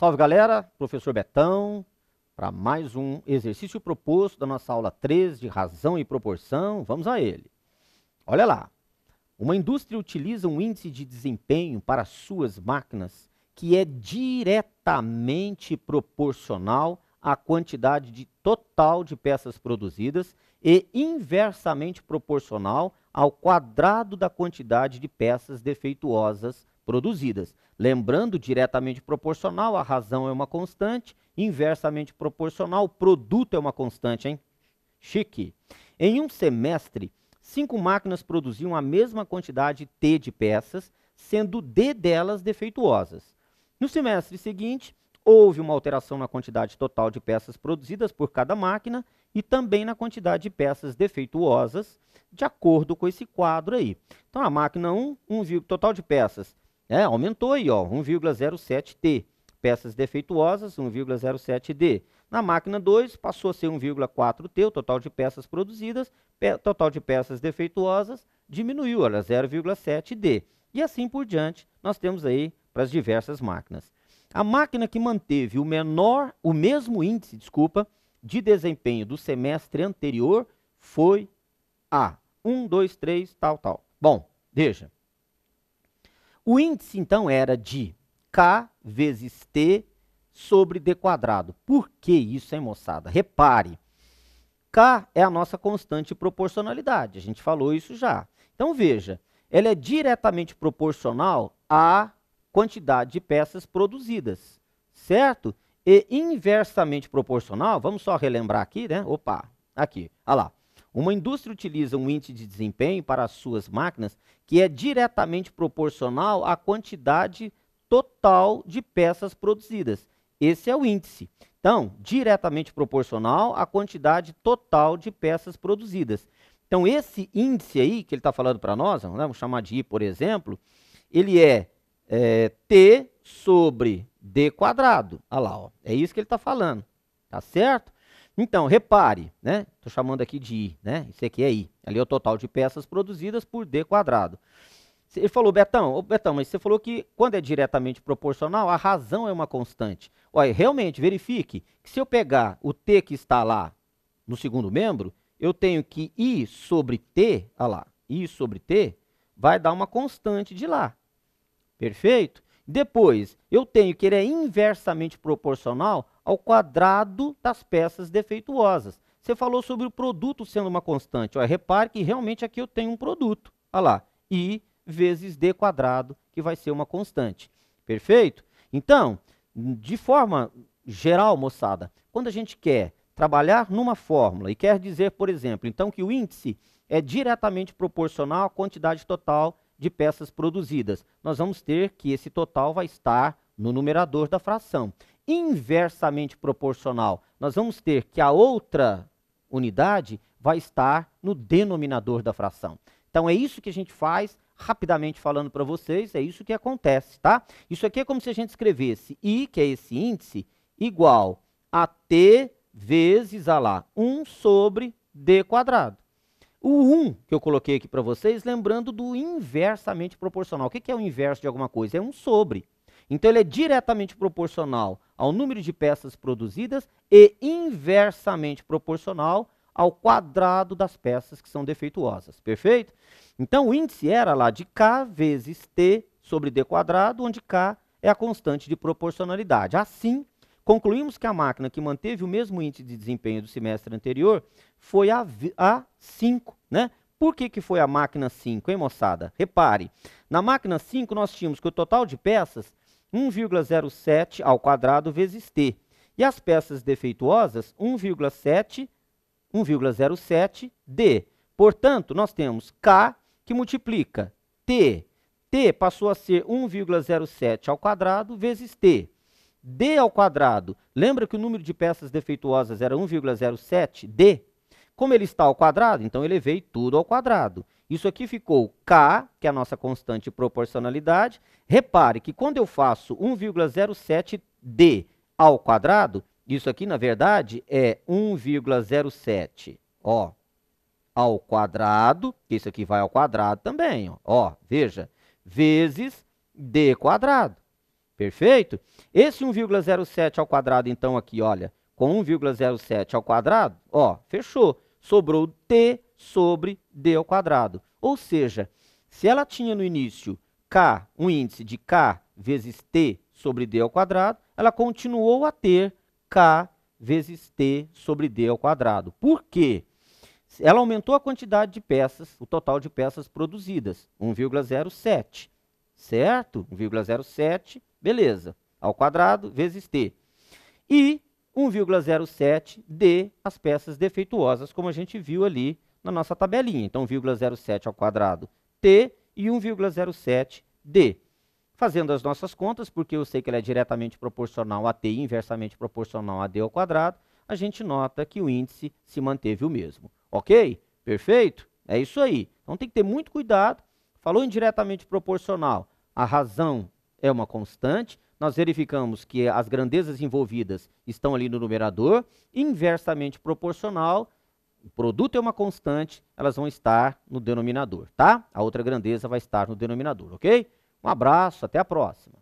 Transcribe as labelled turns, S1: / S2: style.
S1: Salve galera, professor Betão, para mais um exercício proposto da nossa aula 3 de razão e proporção, vamos a ele. Olha lá, uma indústria utiliza um índice de desempenho para suas máquinas que é diretamente proporcional à quantidade de total de peças produzidas e inversamente proporcional ao quadrado da quantidade de peças defeituosas produzidas. Lembrando, diretamente proporcional, a razão é uma constante, inversamente proporcional, o produto é uma constante, hein? Chique. Em um semestre, cinco máquinas produziam a mesma quantidade T de peças, sendo D delas defeituosas. No semestre seguinte, houve uma alteração na quantidade total de peças produzidas por cada máquina e também na quantidade de peças defeituosas, de acordo com esse quadro aí. Então, a máquina 1, um total de peças é, aumentou aí, ó, 1,07T. Peças defeituosas, 1,07D. Na máquina 2, passou a ser 1,4T, o total de peças produzidas, pe total de peças defeituosas diminuiu, olha, 0,7D. E assim por diante, nós temos aí para as diversas máquinas. A máquina que manteve o menor, o mesmo índice, desculpa, de desempenho do semestre anterior foi a 1, 2, 3, tal, tal. Bom, veja. O índice, então, era de K vezes T sobre D quadrado. Por que isso, hein, moçada? Repare, K é a nossa constante de proporcionalidade. A gente falou isso já. Então, veja, ela é diretamente proporcional à quantidade de peças produzidas, certo? E inversamente proporcional, vamos só relembrar aqui, né? Opa, aqui, olha lá. Uma indústria utiliza um índice de desempenho para as suas máquinas que é diretamente proporcional à quantidade total de peças produzidas. Esse é o índice. Então, diretamente proporcional à quantidade total de peças produzidas. Então, esse índice aí que ele está falando para nós, né, vamos chamar de I, por exemplo, ele é, é T sobre D quadrado. Olha lá, ó, é isso que ele está falando. Tá certo? Então, repare, né? Estou chamando aqui de I, né? Isso aqui é I. Ali é o total de peças produzidas por D quadrado. Ele falou, Betão, Betão, mas você falou que quando é diretamente proporcional, a razão é uma constante. Olha, realmente, verifique que se eu pegar o T que está lá no segundo membro, eu tenho que I sobre T, olha lá, I sobre T, vai dar uma constante de lá. Perfeito? Depois, eu tenho que ele é inversamente proporcional ao quadrado das peças defeituosas. Você falou sobre o produto sendo uma constante. Olha, repare que realmente aqui eu tenho um produto. Olha lá, I vezes D quadrado, que vai ser uma constante. Perfeito? Então, de forma geral, moçada, quando a gente quer trabalhar numa fórmula e quer dizer, por exemplo, então que o índice é diretamente proporcional à quantidade total de peças produzidas, nós vamos ter que esse total vai estar no numerador da fração inversamente proporcional. Nós vamos ter que a outra unidade vai estar no denominador da fração. Então é isso que a gente faz, rapidamente falando para vocês, é isso que acontece, tá? Isso aqui é como se a gente escrevesse i, que é esse índice, igual a t vezes, a lá, 1 sobre d quadrado. O 1 que eu coloquei aqui para vocês, lembrando do inversamente proporcional. O que é o inverso de alguma coisa? É 1 sobre. Então ele é diretamente proporcional ao número de peças produzidas e inversamente proporcional ao quadrado das peças que são defeituosas, perfeito? Então o índice era lá de K vezes T sobre D quadrado, onde K é a constante de proporcionalidade. Assim, concluímos que a máquina que manteve o mesmo índice de desempenho do semestre anterior foi a, a 5, né? Por que, que foi a máquina 5, hein, moçada? Repare, na máquina 5 nós tínhamos que o total de peças 1,07 ao quadrado vezes t. E as peças defeituosas, 1,7, 1,07 d. Portanto, nós temos k que multiplica t. t passou a ser 1,07 ao quadrado vezes t. d ao quadrado, lembra que o número de peças defeituosas era 1,07 d? Como ele está ao quadrado, então elevei tudo ao quadrado. Isso aqui ficou K, que é a nossa constante de proporcionalidade. Repare que quando eu faço 1,07D ao quadrado, isso aqui, na verdade, é 1,07 ó, ao quadrado, isso aqui vai ao quadrado também, ó, ó veja, vezes D quadrado. Perfeito? Esse 1,07 ao quadrado, então, aqui, olha, com 1,07 ao quadrado, ó, fechou. Sobrou T sobre d ao quadrado. Ou seja, se ela tinha no início k, um índice de k vezes t sobre d ao quadrado, ela continuou a ter k vezes t sobre d ao quadrado. Por quê? Ela aumentou a quantidade de peças, o total de peças produzidas, 1,07, certo? 1,07, beleza, ao quadrado vezes t. E 1,07 d as peças defeituosas, como a gente viu ali na nossa tabelinha. Então, 1,07 ao quadrado t e 1,07 d. Fazendo as nossas contas, porque eu sei que ela é diretamente proporcional a t e inversamente proporcional a d ao quadrado, a gente nota que o índice se manteve o mesmo. Ok? Perfeito? É isso aí. Então tem que ter muito cuidado. Falou indiretamente proporcional. A razão é uma constante. Nós verificamos que as grandezas envolvidas estão ali no numerador. Inversamente proporcional, o produto é uma constante, elas vão estar no denominador, tá? A outra grandeza vai estar no denominador, ok? Um abraço, até a próxima.